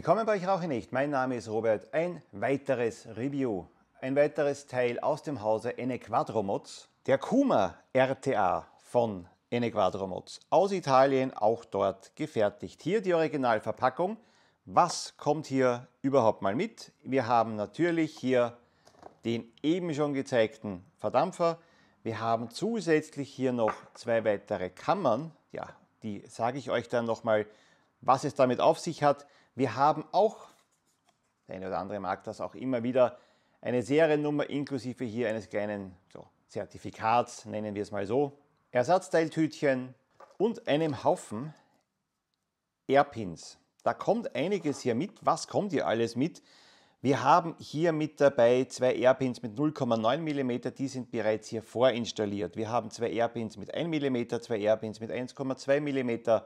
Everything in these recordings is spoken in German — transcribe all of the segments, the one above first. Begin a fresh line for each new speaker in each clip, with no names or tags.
Willkommen bei Ich rauche nicht. Mein Name ist Robert. Ein weiteres Review. Ein weiteres Teil aus dem Hause Ene Quadromoz. Der Kuma RTA von Ene Quadromoz. Aus Italien, auch dort gefertigt. Hier die Originalverpackung. Was kommt hier überhaupt mal mit? Wir haben natürlich hier den eben schon gezeigten Verdampfer. Wir haben zusätzlich hier noch zwei weitere Kammern. Ja, die sage ich euch dann nochmal, was es damit auf sich hat. Wir haben auch, der eine oder andere mag das auch immer wieder, eine Seriennummer inklusive hier eines kleinen so, Zertifikats, nennen wir es mal so, Ersatzteiltütchen und einem Haufen Airpins. Da kommt einiges hier mit. Was kommt hier alles mit? Wir haben hier mit dabei zwei Airpins mit 0,9 mm, die sind bereits hier vorinstalliert. Wir haben zwei Airpins mit 1 mm, zwei Airpins mit 1,2 mm.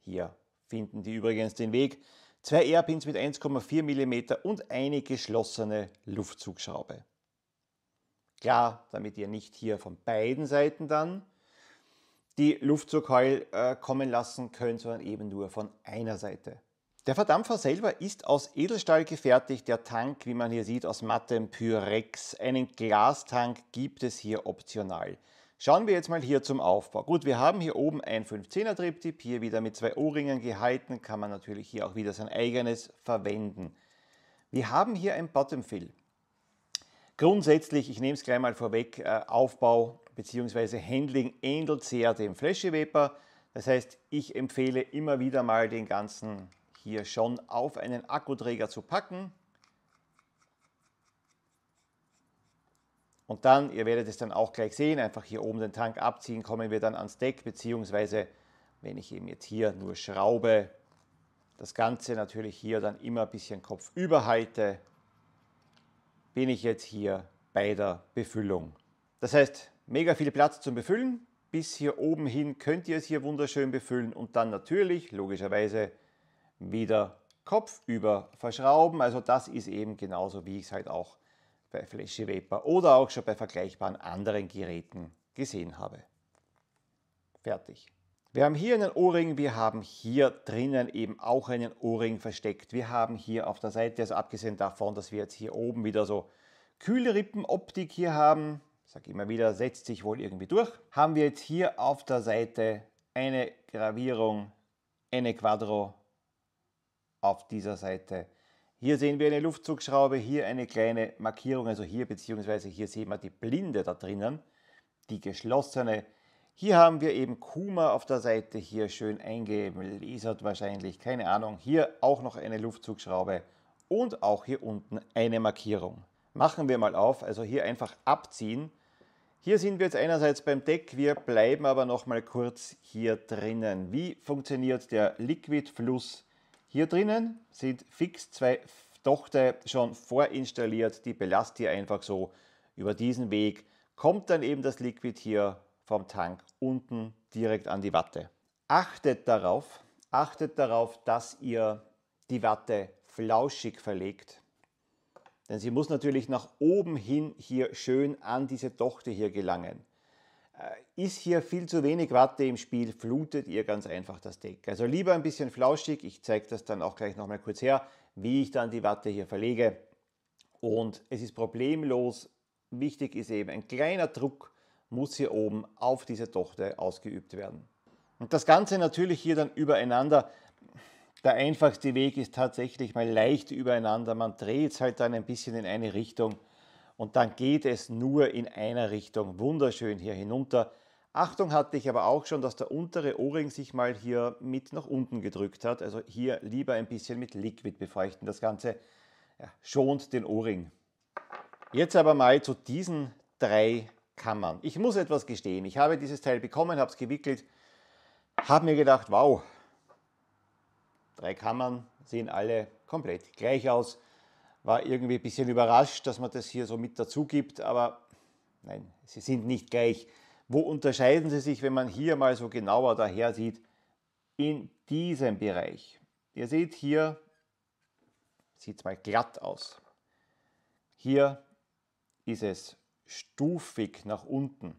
Hier finden die übrigens den Weg zwei Airpins mit 1,4 mm und eine geschlossene Luftzugschraube. Klar, damit ihr nicht hier von beiden Seiten dann die Luftzugheul äh, kommen lassen könnt, sondern eben nur von einer Seite. Der Verdampfer selber ist aus Edelstahl gefertigt, der Tank, wie man hier sieht, aus mattem Pyrex. Einen Glastank gibt es hier optional. Schauen wir jetzt mal hier zum Aufbau. Gut, wir haben hier oben ein 510er Triptip, hier wieder mit zwei O-Ringen gehalten, kann man natürlich hier auch wieder sein eigenes verwenden. Wir haben hier ein Bottom-Fill. Grundsätzlich, ich nehme es gleich mal vorweg, äh, Aufbau bzw. Handling ähnelt sehr dem Flashy Vapor. Das heißt, ich empfehle immer wieder mal den ganzen hier schon auf einen Akkuträger zu packen. Und dann, ihr werdet es dann auch gleich sehen, einfach hier oben den Tank abziehen, kommen wir dann ans Deck, beziehungsweise wenn ich eben jetzt hier nur schraube, das Ganze natürlich hier dann immer ein bisschen Kopf überhalte, bin ich jetzt hier bei der Befüllung. Das heißt, mega viel Platz zum Befüllen. Bis hier oben hin könnt ihr es hier wunderschön befüllen und dann natürlich, logischerweise, wieder Kopf über verschrauben. Also das ist eben genauso, wie ich es halt auch bei Flashy Vapor oder auch schon bei vergleichbaren anderen Geräten gesehen habe. Fertig. Wir haben hier einen O-Ring, wir haben hier drinnen eben auch einen O-Ring versteckt. Wir haben hier auf der Seite, also abgesehen davon, dass wir jetzt hier oben wieder so Kühlrippenoptik hier haben, ich sage immer wieder, setzt sich wohl irgendwie durch, haben wir jetzt hier auf der Seite eine Gravierung, eine Quadro auf dieser Seite hier sehen wir eine Luftzugschraube, hier eine kleine Markierung, also hier beziehungsweise hier sehen wir die Blinde da drinnen, die geschlossene. Hier haben wir eben Kuma auf der Seite hier schön eingeben, wahrscheinlich, keine Ahnung. Hier auch noch eine Luftzugschraube und auch hier unten eine Markierung. Machen wir mal auf, also hier einfach abziehen. Hier sind wir jetzt einerseits beim Deck, wir bleiben aber noch mal kurz hier drinnen. Wie funktioniert der Liquidfluss hier drinnen sind fix zwei Dochte schon vorinstalliert, die belastet ihr einfach so über diesen Weg. Kommt dann eben das Liquid hier vom Tank unten direkt an die Watte. Achtet darauf, achtet darauf, dass ihr die Watte flauschig verlegt. Denn sie muss natürlich nach oben hin hier schön an diese Dochte hier gelangen. Äh, ist hier viel zu wenig Watte im Spiel, flutet ihr ganz einfach das Deck. Also lieber ein bisschen flauschig, ich zeige das dann auch gleich nochmal kurz her, wie ich dann die Watte hier verlege. Und es ist problemlos, wichtig ist eben, ein kleiner Druck muss hier oben auf diese Tochter ausgeübt werden. Und das Ganze natürlich hier dann übereinander. Der einfachste Weg ist tatsächlich mal leicht übereinander. Man dreht es halt dann ein bisschen in eine Richtung und dann geht es nur in einer Richtung. Wunderschön hier hinunter. Achtung hatte ich aber auch schon, dass der untere Ohrring sich mal hier mit nach unten gedrückt hat. Also hier lieber ein bisschen mit Liquid befeuchten. Das Ganze ja, schont den Ohrring. Jetzt aber mal zu diesen drei Kammern. Ich muss etwas gestehen. Ich habe dieses Teil bekommen, habe es gewickelt, habe mir gedacht, wow, drei Kammern sehen alle komplett gleich aus war irgendwie ein bisschen überrascht, dass man das hier so mit dazu gibt, aber nein, sie sind nicht gleich. Wo unterscheiden sie sich, wenn man hier mal so genauer daher sieht? In diesem Bereich. Ihr seht hier, sieht es mal glatt aus. Hier ist es stufig nach unten.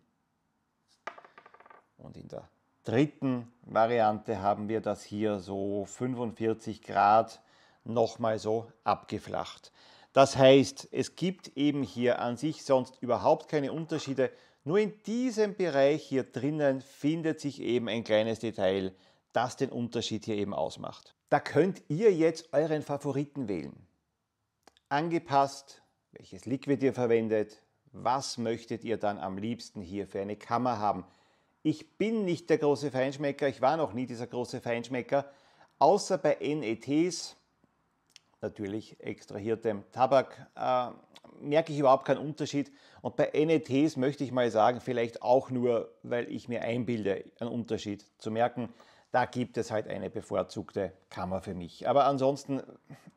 Und in der dritten Variante haben wir das hier so 45 Grad nochmal so abgeflacht. Das heißt, es gibt eben hier an sich sonst überhaupt keine Unterschiede. Nur in diesem Bereich hier drinnen findet sich eben ein kleines Detail, das den Unterschied hier eben ausmacht. Da könnt ihr jetzt euren Favoriten wählen. Angepasst, welches Liquid ihr verwendet, was möchtet ihr dann am liebsten hier für eine Kammer haben. Ich bin nicht der große Feinschmecker, ich war noch nie dieser große Feinschmecker, außer bei NETs, natürlich extrahiertem Tabak, äh, merke ich überhaupt keinen Unterschied. Und bei NETs möchte ich mal sagen, vielleicht auch nur, weil ich mir einbilde, einen Unterschied zu merken. Da gibt es halt eine bevorzugte Kammer für mich. Aber ansonsten,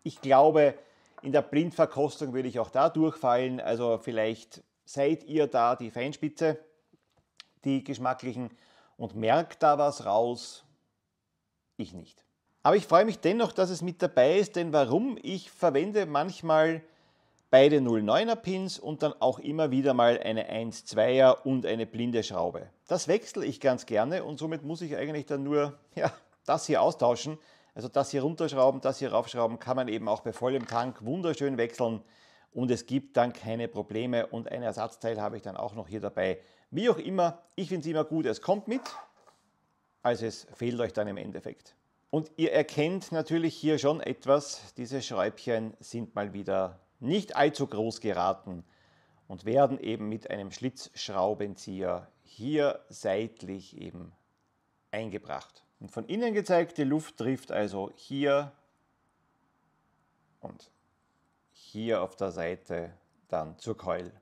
ich glaube, in der Blindverkostung würde ich auch da durchfallen. Also vielleicht seid ihr da die Feinspitze, die geschmacklichen, und merkt da was raus. Ich nicht. Aber ich freue mich dennoch, dass es mit dabei ist, denn warum? Ich verwende manchmal beide 09er Pins und dann auch immer wieder mal eine 1,2er und eine blinde Schraube. Das wechsle ich ganz gerne und somit muss ich eigentlich dann nur ja, das hier austauschen. Also das hier runterschrauben, das hier raufschrauben kann man eben auch bei vollem Tank wunderschön wechseln und es gibt dann keine Probleme und ein Ersatzteil habe ich dann auch noch hier dabei. Wie auch immer, ich finde es immer gut, es kommt mit, also es fehlt euch dann im Endeffekt. Und ihr erkennt natürlich hier schon etwas, diese Schräubchen sind mal wieder nicht allzu groß geraten und werden eben mit einem Schlitzschraubenzieher hier seitlich eben eingebracht. Und von innen gezeigt, die Luft trifft also hier und hier auf der Seite dann zur Keul.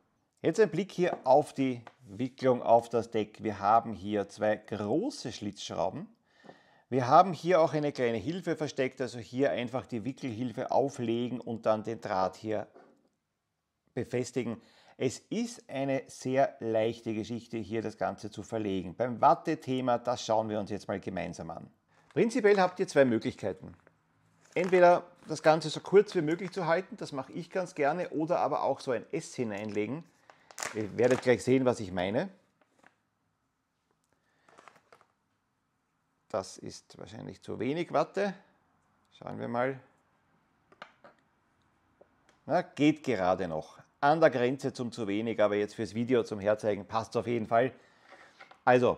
Jetzt ein Blick hier auf die Wicklung auf das Deck. Wir haben hier zwei große Schlitzschrauben wir haben hier auch eine kleine Hilfe versteckt, also hier einfach die Wickelhilfe auflegen und dann den Draht hier befestigen. Es ist eine sehr leichte Geschichte, hier das Ganze zu verlegen. Beim Wattethema, das schauen wir uns jetzt mal gemeinsam an. Prinzipiell habt ihr zwei Möglichkeiten. Entweder das Ganze so kurz wie möglich zu halten, das mache ich ganz gerne, oder aber auch so ein S hineinlegen. Ihr werdet gleich sehen, was ich meine. Das ist wahrscheinlich zu wenig Watte. Schauen wir mal. Na, geht gerade noch. An der Grenze zum zu wenig, aber jetzt fürs Video zum Herzeigen passt es auf jeden Fall. Also,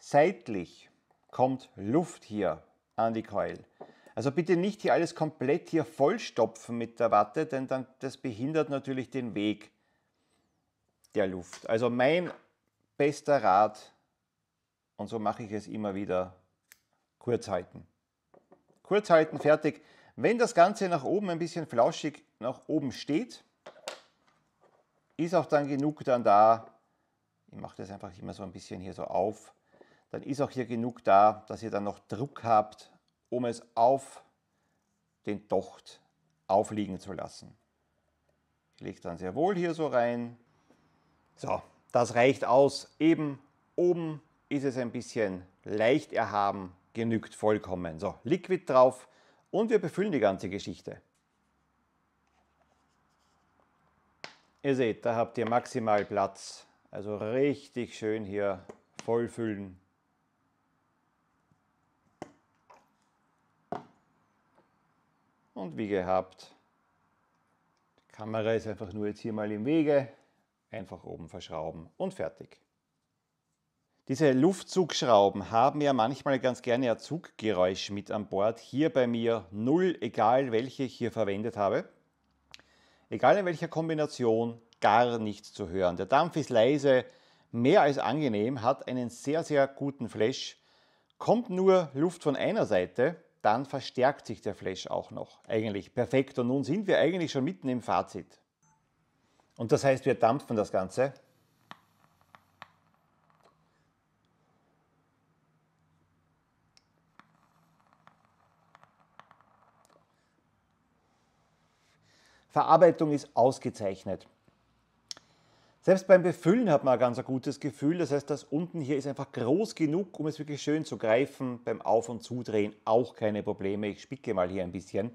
seitlich kommt Luft hier an die Keul. Also bitte nicht hier alles komplett hier vollstopfen mit der Watte, denn dann, das behindert natürlich den Weg der Luft. Also mein bester Rat, ist, und so mache ich es immer wieder kurz halten. Kurz halten, fertig. Wenn das Ganze nach oben ein bisschen flauschig nach oben steht, ist auch dann genug dann da. Ich mache das einfach immer so ein bisschen hier so auf. Dann ist auch hier genug da, dass ihr dann noch Druck habt, um es auf den Docht aufliegen zu lassen. Ich lege dann sehr wohl hier so rein. So, das reicht aus. Eben oben ist es ein bisschen leicht erhaben, genügt vollkommen. So, Liquid drauf und wir befüllen die ganze Geschichte. Ihr seht, da habt ihr maximal Platz. Also richtig schön hier vollfüllen. Und wie gehabt, die Kamera ist einfach nur jetzt hier mal im Wege. Einfach oben verschrauben und fertig. Diese Luftzugschrauben haben ja manchmal ganz gerne ein Zuggeräusch mit an Bord. Hier bei mir null, egal welche ich hier verwendet habe. Egal in welcher Kombination, gar nichts zu hören. Der Dampf ist leise, mehr als angenehm, hat einen sehr, sehr guten Flash. Kommt nur Luft von einer Seite, dann verstärkt sich der Flash auch noch. Eigentlich perfekt. Und nun sind wir eigentlich schon mitten im Fazit. Und das heißt, wir dampfen das Ganze. Verarbeitung ist ausgezeichnet. Selbst beim Befüllen hat man ein ganz gutes Gefühl. Das heißt, das unten hier ist einfach groß genug, um es wirklich schön zu greifen. Beim Auf- und Zudrehen auch keine Probleme. Ich spicke mal hier ein bisschen.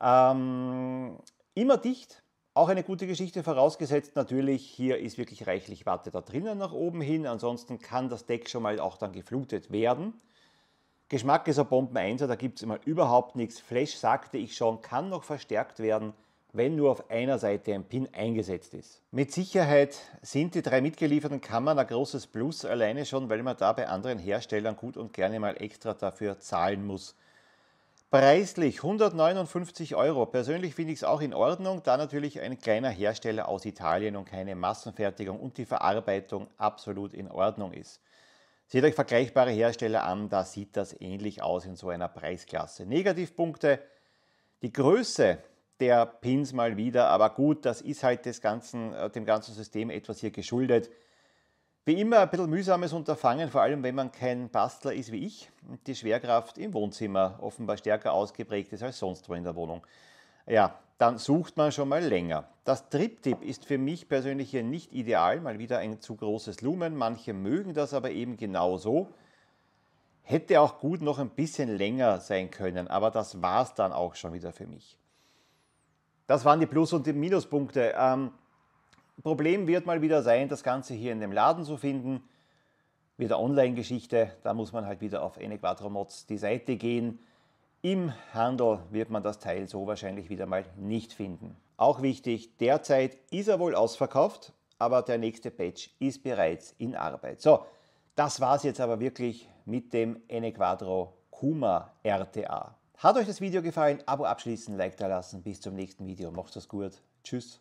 Ähm, immer dicht, auch eine gute Geschichte, vorausgesetzt natürlich, hier ist wirklich reichlich Watte da drinnen nach oben hin. Ansonsten kann das Deck schon mal auch dann geflutet werden. Geschmack ist ein Bombeneinser, da gibt es immer überhaupt nichts. Flash sagte ich schon, kann noch verstärkt werden, wenn nur auf einer Seite ein Pin eingesetzt ist. Mit Sicherheit sind die drei mitgelieferten Kammern ein großes Plus, alleine schon, weil man da bei anderen Herstellern gut und gerne mal extra dafür zahlen muss. Preislich 159 Euro. Persönlich finde ich es auch in Ordnung, da natürlich ein kleiner Hersteller aus Italien und keine Massenfertigung und die Verarbeitung absolut in Ordnung ist. Seht euch vergleichbare Hersteller an, da sieht das ähnlich aus in so einer Preisklasse. Negativpunkte, die Größe der Pins mal wieder, aber gut, das ist halt des ganzen, äh, dem ganzen System etwas hier geschuldet. Wie immer ein bisschen mühsames Unterfangen, vor allem wenn man kein Bastler ist wie ich und die Schwerkraft im Wohnzimmer offenbar stärker ausgeprägt ist als sonst wo in der Wohnung. Ja, dann sucht man schon mal länger. Das Triptip ist für mich persönlich hier nicht ideal, mal wieder ein zu großes Lumen. Manche mögen das aber eben genauso. Hätte auch gut noch ein bisschen länger sein können, aber das war es dann auch schon wieder für mich. Das waren die Plus- und die Minuspunkte. Ähm, Problem wird mal wieder sein, das Ganze hier in dem Laden zu finden. Wieder Online-Geschichte, da muss man halt wieder auf Enequatromods die Seite gehen. Im Handel wird man das Teil so wahrscheinlich wieder mal nicht finden. Auch wichtig, derzeit ist er wohl ausverkauft, aber der nächste Patch ist bereits in Arbeit. So, das war es jetzt aber wirklich mit dem Enequadro Kuma RTA. Hat euch das Video gefallen? Abo abschließen, Like da lassen. Bis zum nächsten Video. Macht es gut. Tschüss.